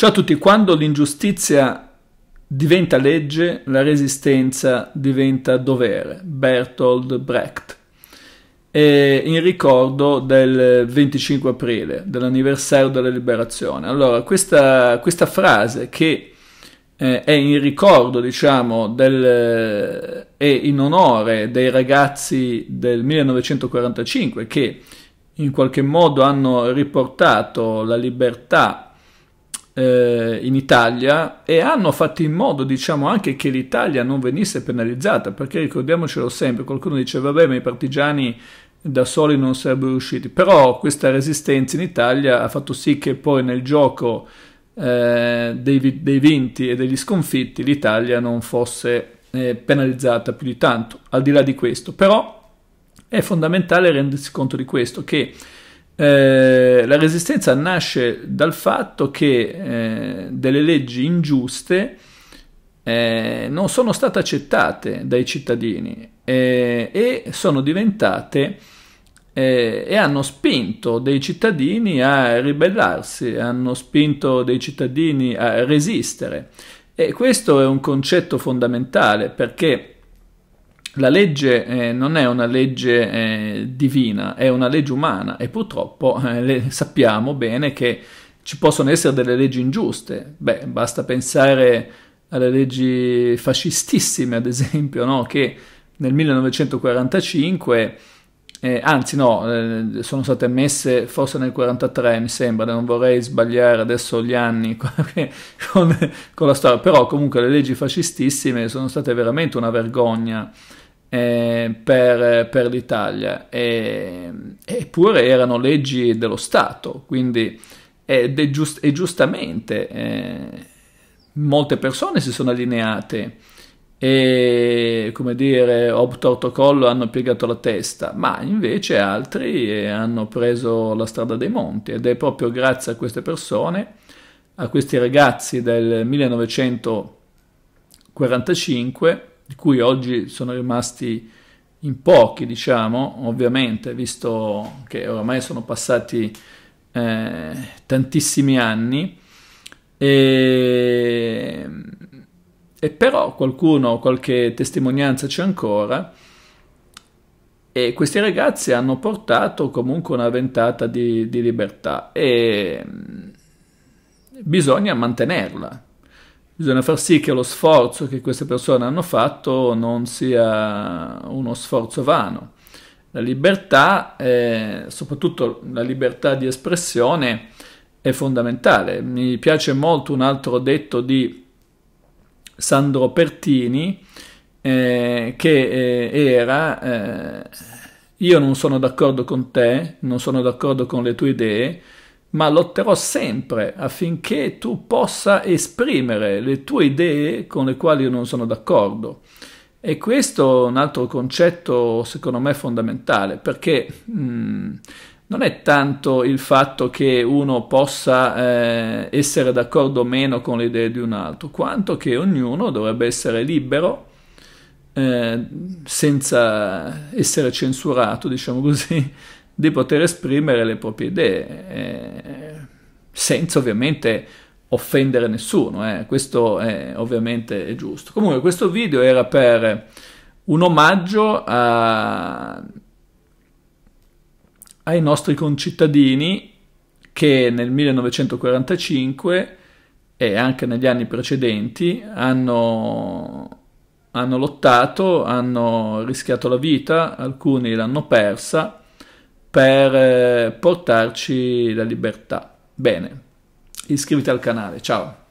Ciao a tutti, quando l'ingiustizia diventa legge, la resistenza diventa dovere. Bertolt Brecht. E in ricordo del 25 aprile, dell'anniversario della liberazione. Allora, questa, questa frase che eh, è in ricordo, diciamo, del, è in onore dei ragazzi del 1945 che in qualche modo hanno riportato la libertà eh, in Italia e hanno fatto in modo diciamo anche che l'Italia non venisse penalizzata perché ricordiamocelo sempre qualcuno dice vabbè ma i partigiani da soli non sarebbero usciti però questa resistenza in Italia ha fatto sì che poi nel gioco eh, dei, dei, vinti e degli sconfitti l'Italia non fosse eh, penalizzata più di tanto al di là di questo però è fondamentale rendersi conto di questo che eh, la resistenza nasce dal fatto che eh, delle leggi ingiuste eh, non sono state accettate dai cittadini eh, e sono diventate eh, e hanno spinto dei cittadini a ribellarsi, hanno spinto dei cittadini a resistere. E questo è un concetto fondamentale perché la legge eh, non è una legge eh, divina, è una legge umana e purtroppo eh, sappiamo bene che ci possono essere delle leggi ingiuste. Beh, basta pensare alle leggi fascistissime, ad esempio, no? che nel 1945, eh, anzi no, eh, sono state messe forse nel 1943, mi sembra, non vorrei sbagliare adesso gli anni con, con la storia, però comunque le leggi fascistissime sono state veramente una vergogna eh, per, per, l'Italia, e, eppure erano leggi dello Stato, quindi e giust- giustamente eh, molte persone si sono allineate e come dire obtorto collo hanno piegato la testa ma invece altri eh, hanno preso la strada dei monti ed è proprio grazie a queste persone a questi ragazzi del 1945 di cui oggi sono rimasti in pochi, diciamo, ovviamente, visto che ormai sono passati eh, tantissimi anni, e, e però qualcuno, qualche testimonianza c'è ancora, e questi ragazzi hanno portato comunque una ventata di, di libertà e mm, bisogna mantenerla bisogna far sì che lo sforzo che queste persone hanno fatto non sia uno sforzo vano. La libertà, è, soprattutto la libertà di espressione, è fondamentale. Mi piace molto un altro detto di Sandro Pertini, eh, che eh, era eh, io non sono d'accordo con te, non sono d'accordo con le tue idee, ma lotterò sempre affinché tu possa esprimere le tue idee con le quali io non sono d'accordo. E questo è un altro concetto secondo me fondamentale, perché mh, mm, non è tanto il fatto che uno possa eh, essere d'accordo o meno con le idee di un altro, quanto che ognuno dovrebbe essere libero eh, senza essere censurato, diciamo così, di poter esprimere le proprie idee, eh, senza ovviamente offendere nessuno, eh. questo è, ovviamente è giusto. Comunque questo video era per un omaggio a, ai nostri concittadini che nel 1945 e anche negli anni precedenti hanno, hanno lottato, hanno rischiato la vita, alcuni l'hanno persa per eh, portarci la libertà. Bene, iscriviti al canale, ciao!